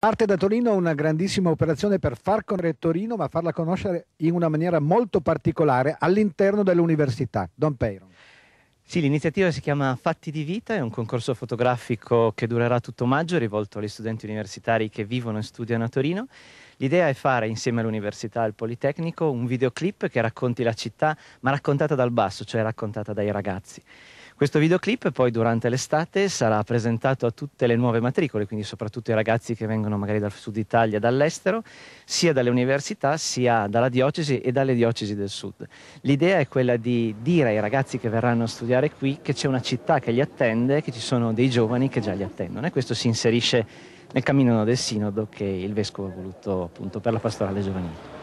Parte da Torino una grandissima operazione per far conoscere Torino, ma farla conoscere in una maniera molto particolare all'interno dell'università. Don Peyron. Sì, l'iniziativa si chiama Fatti di Vita, è un concorso fotografico che durerà tutto maggio, rivolto agli studenti universitari che vivono e studiano a Torino. L'idea è fare insieme all'università e al Politecnico un videoclip che racconti la città, ma raccontata dal basso, cioè raccontata dai ragazzi. Questo videoclip poi durante l'estate sarà presentato a tutte le nuove matricole, quindi soprattutto ai ragazzi che vengono magari dal sud Italia, dall'estero, sia dalle università, sia dalla diocesi e dalle diocesi del sud. L'idea è quella di dire ai ragazzi che verranno a studiare qui che c'è una città che li attende, che ci sono dei giovani che già li attendono e questo si inserisce nel cammino del sinodo che il vescovo ha voluto appunto per la pastorale giovanile.